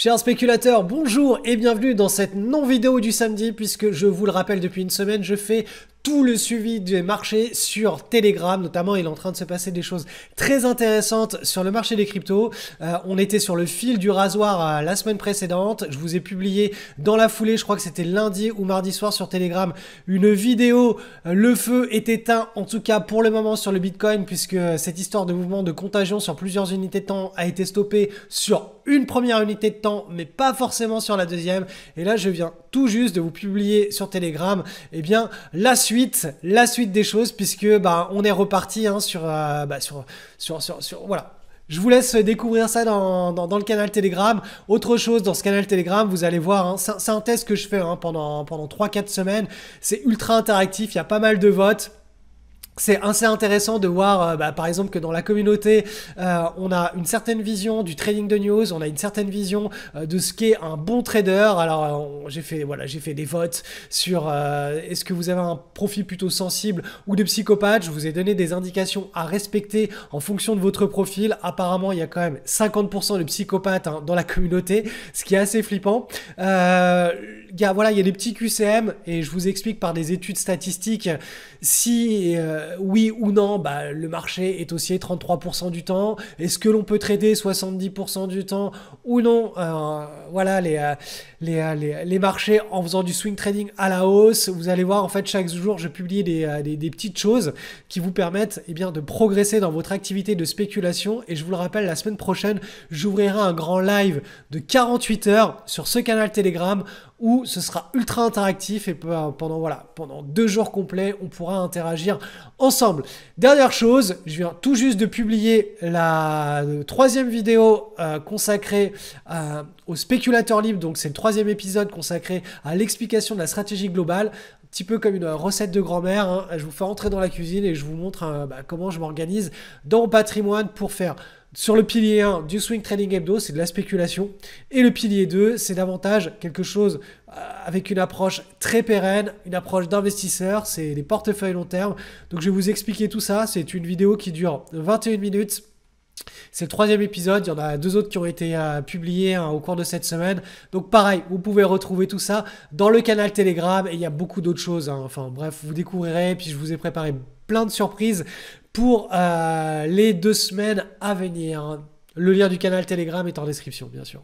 Chers spéculateurs, bonjour et bienvenue dans cette non-vidéo du samedi puisque je vous le rappelle depuis une semaine, je fais le suivi des marchés sur Telegram. Notamment, il est en train de se passer des choses très intéressantes sur le marché des cryptos. Euh, on était sur le fil du rasoir euh, la semaine précédente. Je vous ai publié dans la foulée, je crois que c'était lundi ou mardi soir sur Telegram, une vidéo. Euh, le feu est éteint, en tout cas pour le moment, sur le Bitcoin, puisque cette histoire de mouvement de contagion sur plusieurs unités de temps a été stoppée sur une première unité de temps, mais pas forcément sur la deuxième. Et là, je viens tout juste de vous publier sur Telegram eh bien la suite, la suite des choses puisque bah, on est reparti hein, euh, bah, sur, sur, sur, sur, voilà. Je vous laisse découvrir ça dans, dans, le canal Telegram. Autre chose dans ce canal Telegram, vous allez voir, hein, c'est un test que je fais hein, pendant, pendant 3-4 semaines. C'est ultra interactif, il y a pas mal de votes c'est assez intéressant de voir, euh, bah, par exemple, que dans la communauté, euh, on a une certaine vision du trading de news, on a une certaine vision euh, de ce qu'est un bon trader. Alors, j'ai fait, voilà, j'ai fait des votes sur est-ce que vous avez un profil plutôt sensible ou de psychopathe. Je vous ai donné des indications à respecter en fonction de votre profil. Apparemment, il y a quand même 50% de psychopathes hein, dans la communauté, ce qui est assez flippant. Il y voilà, il y a des petits QCM et je vous explique par des études statistiques si euh, oui ou non, bah, le marché est haussier 33% du temps. Est-ce que l'on peut trader 70% du temps ou non euh, Voilà, les, euh, les, les, marchés en faisant du swing trading à la hausse, vous allez voir, en fait, chaque jour, je publie des, petites choses qui vous permettent eh bien, de progresser dans votre activité de spéculation. Et je vous le rappelle, la semaine prochaine, j'ouvrirai un grand live de 48 heures sur ce canal Telegram où ce sera ultra interactif et pendant, voilà, pendant deux jours complets, on pourra interagir ensemble. Dernière chose, je viens tout juste de publier la troisième vidéo euh, consacrée euh, aux spéculateurs libres, donc c'est le troisième épisode consacré à l'explication de la stratégie globale, un petit peu comme une recette de grand-mère, hein. je vous fais entrer dans la cuisine et je vous montre euh, bah, comment je m'organise dans mon patrimoine pour faire sur le pilier 1 du swing trading hebdo, c'est de la spéculation. Et le pilier 2, c'est davantage quelque chose euh, avec une approche très pérenne, une approche d'investisseur, c'est des portefeuilles long terme. Donc je vais vous expliquer tout ça. C'est une vidéo qui dure 21 minutes. C'est le troisième épisode. Il y en a deux autres qui ont été euh, publiés hein, au cours de cette semaine. Donc pareil, vous pouvez retrouver tout ça dans le canal Telegram. Et il y a beaucoup d'autres choses. Hein. Enfin bref, vous découvrirez. Puis je vous ai préparé plein de surprises pour euh, les deux semaines à venir. Hein. Le lien du canal Telegram est en description, bien sûr.